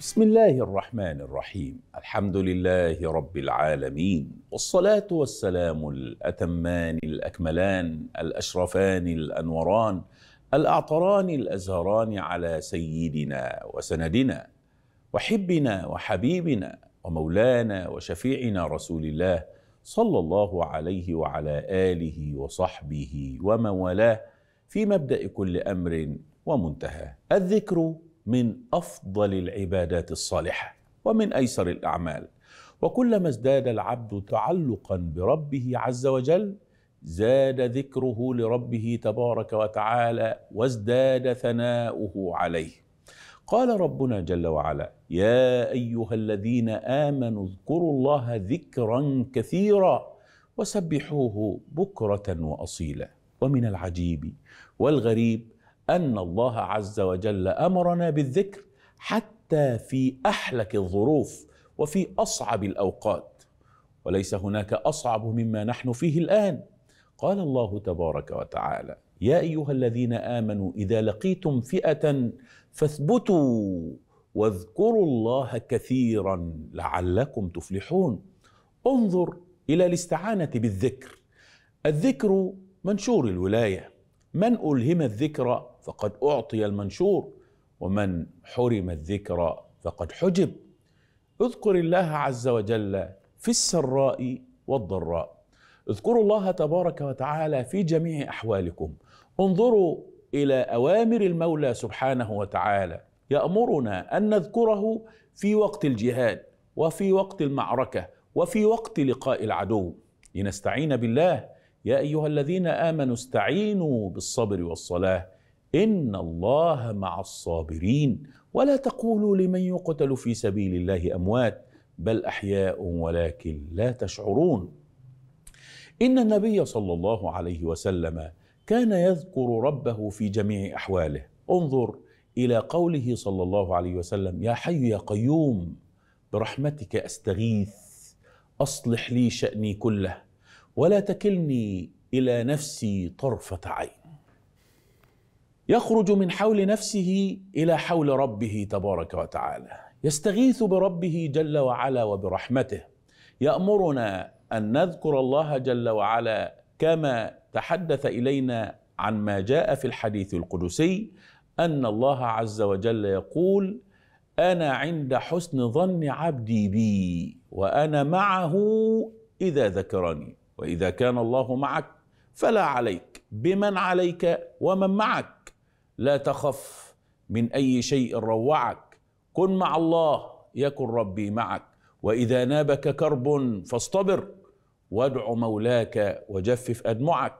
بسم الله الرحمن الرحيم الحمد لله رب العالمين والصلاه والسلام الاتمان الاكملان الاشرفان الانوران الاعطران الازهران على سيدنا وسندنا وحبنا وحبيبنا ومولانا وشفيعنا رسول الله صلى الله عليه وعلى اله وصحبه ومن والاه في مبدا كل امر ومنتهى الذكر من افضل العبادات الصالحه ومن ايسر الاعمال وكلما ازداد العبد تعلقا بربه عز وجل زاد ذكره لربه تبارك وتعالى وازداد ثناؤه عليه قال ربنا جل وعلا يا ايها الذين امنوا اذكروا الله ذكرا كثيرا وسبحوه بكره واصيلا ومن العجيب والغريب ان الله عز وجل امرنا بالذكر حتى في احلك الظروف وفي اصعب الاوقات وليس هناك اصعب مما نحن فيه الان قال الله تبارك وتعالى يا ايها الذين امنوا اذا لقيتم فئه فاثبتوا واذكروا الله كثيرا لعلكم تفلحون انظر الى الاستعانه بالذكر الذكر منشور الولايه من الهم الذكر فقد أعطي المنشور ومن حرم الذكر فقد حجب اذكر الله عز وجل في السراء والضراء اذكروا الله تبارك وتعالى في جميع أحوالكم انظروا إلى أوامر المولى سبحانه وتعالى يأمرنا أن نذكره في وقت الجهاد وفي وقت المعركة وفي وقت لقاء العدو لنستعين بالله يا أيها الذين آمنوا استعينوا بالصبر والصلاة ان الله مع الصابرين ولا تقولوا لمن يقتل في سبيل الله اموات بل احياء ولكن لا تشعرون ان النبي صلى الله عليه وسلم كان يذكر ربه في جميع احواله انظر الى قوله صلى الله عليه وسلم يا حي يا قيوم برحمتك استغيث اصلح لي شاني كله ولا تكلني الى نفسي طرفه عين يخرج من حول نفسه الى حول ربه تبارك وتعالى يستغيث بربه جل وعلا وبرحمته يامرنا ان نذكر الله جل وعلا كما تحدث الينا عن ما جاء في الحديث القدسي ان الله عز وجل يقول انا عند حسن ظن عبدي بي وانا معه اذا ذكرني واذا كان الله معك فلا عليك بمن عليك ومن معك لا تخف من أي شيء روعك كن مع الله يكن ربي معك وإذا نابك كرب فاصطبر وادع مولاك وجفف أدمعك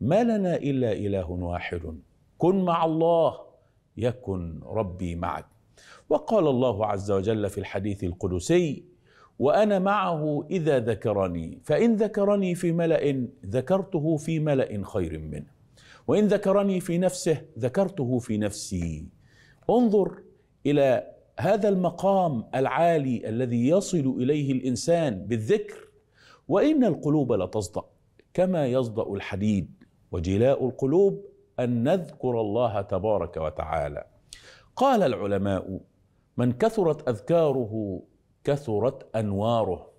ما لنا إلا إله واحد كن مع الله يكن ربي معك وقال الله عز وجل في الحديث القدسي وانا معه اذا ذكرني فان ذكرني في ملا ذكرته في ملا خير منه وإن ذكرني في نفسه ذكرته في نفسي انظر إلى هذا المقام العالي الذي يصل إليه الإنسان بالذكر وإن القلوب لتصدأ كما يصدأ الحديد وجلاء القلوب أن نذكر الله تبارك وتعالى قال العلماء من كثرت أذكاره كثرت أنواره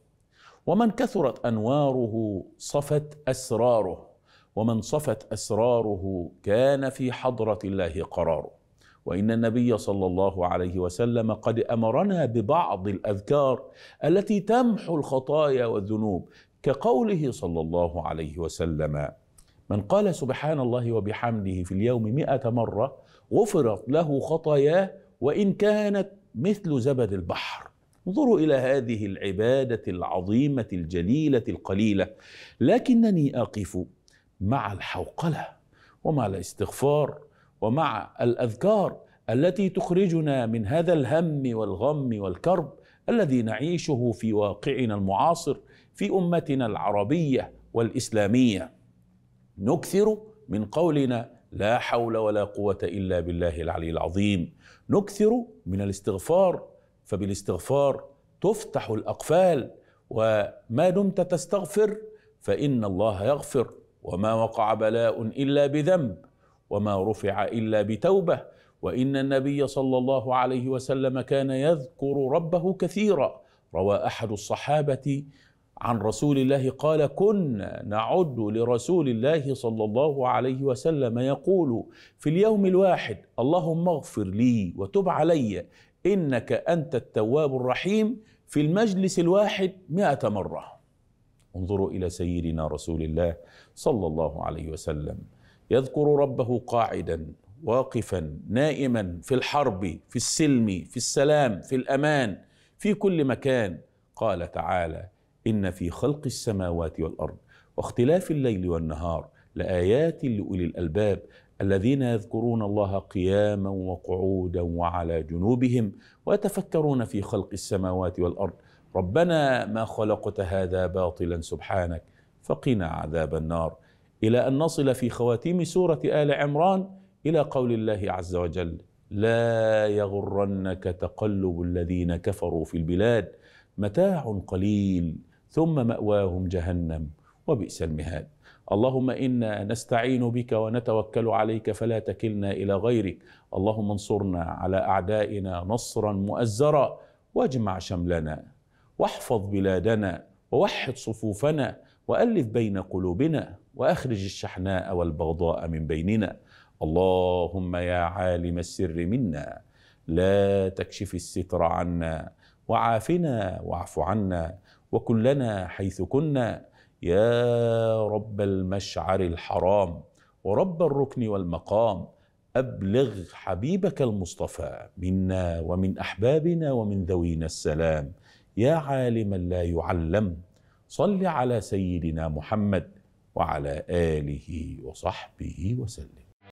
ومن كثرت أنواره صفت أسراره ومن صفت اسراره كان في حضره الله قراره وان النبي صلى الله عليه وسلم قد امرنا ببعض الاذكار التي تمحو الخطايا والذنوب كقوله صلى الله عليه وسلم من قال سبحان الله وبحمده في اليوم مئة مرة غفرت له خطاياه وإن كانت مثل زبد البحر انظروا إلى هذه العبادة العظيمة الجليلة القليلة لكنني أقف مع الحوقله ومع الاستغفار ومع الاذكار التي تخرجنا من هذا الهم والغم والكرب الذي نعيشه في واقعنا المعاصر في امتنا العربيه والاسلاميه نكثر من قولنا لا حول ولا قوه الا بالله العلي العظيم نكثر من الاستغفار فبالاستغفار تفتح الاقفال وما دمت تستغفر فان الله يغفر وما وقع بلاء الا بذنب وما رفع الا بتوبه وان النبي صلى الله عليه وسلم كان يذكر ربه كثيرا روى احد الصحابه عن رسول الله قال كنا نعد لرسول الله صلى الله عليه وسلم يقول في اليوم الواحد اللهم اغفر لي وتب علي انك انت التواب الرحيم في المجلس الواحد مائه مره انظروا الى سيدنا رسول الله صلى الله عليه وسلم يذكر ربه قاعدا واقفا نائما في الحرب في السلم في السلام في الامان في كل مكان قال تعالى ان في خلق السماوات والارض واختلاف الليل والنهار لايات لاولي الالباب الذين يذكرون الله قياما وقعودا وعلى جنوبهم ويتفكرون في خلق السماوات والارض ربنا ما خلقت هذا باطلا سبحانك فقنا عذاب النار الى ان نصل في خواتيم سوره ال عمران الى قول الله عز وجل لا يغرنك تقلب الذين كفروا في البلاد متاع قليل ثم ماواهم جهنم وبئس المهاد اللهم انا نستعين بك ونتوكل عليك فلا تكلنا الى غيرك اللهم انصرنا على اعدائنا نصرا مؤزرا واجمع شملنا واحفظ بلادنا ووحد صفوفنا والف بين قلوبنا واخرج الشحناء والبغضاء من بيننا اللهم يا عالم السر منا لا تكشف الستر عنا وعافنا واعف عنا وكن لنا حيث كنا يا رب المشعر الحرام ورب الركن والمقام ابلغ حبيبك المصطفى منا ومن احبابنا ومن ذوينا السلام يا عالما لا يعلم صل على سيدنا محمد وعلى اله وصحبه وسلم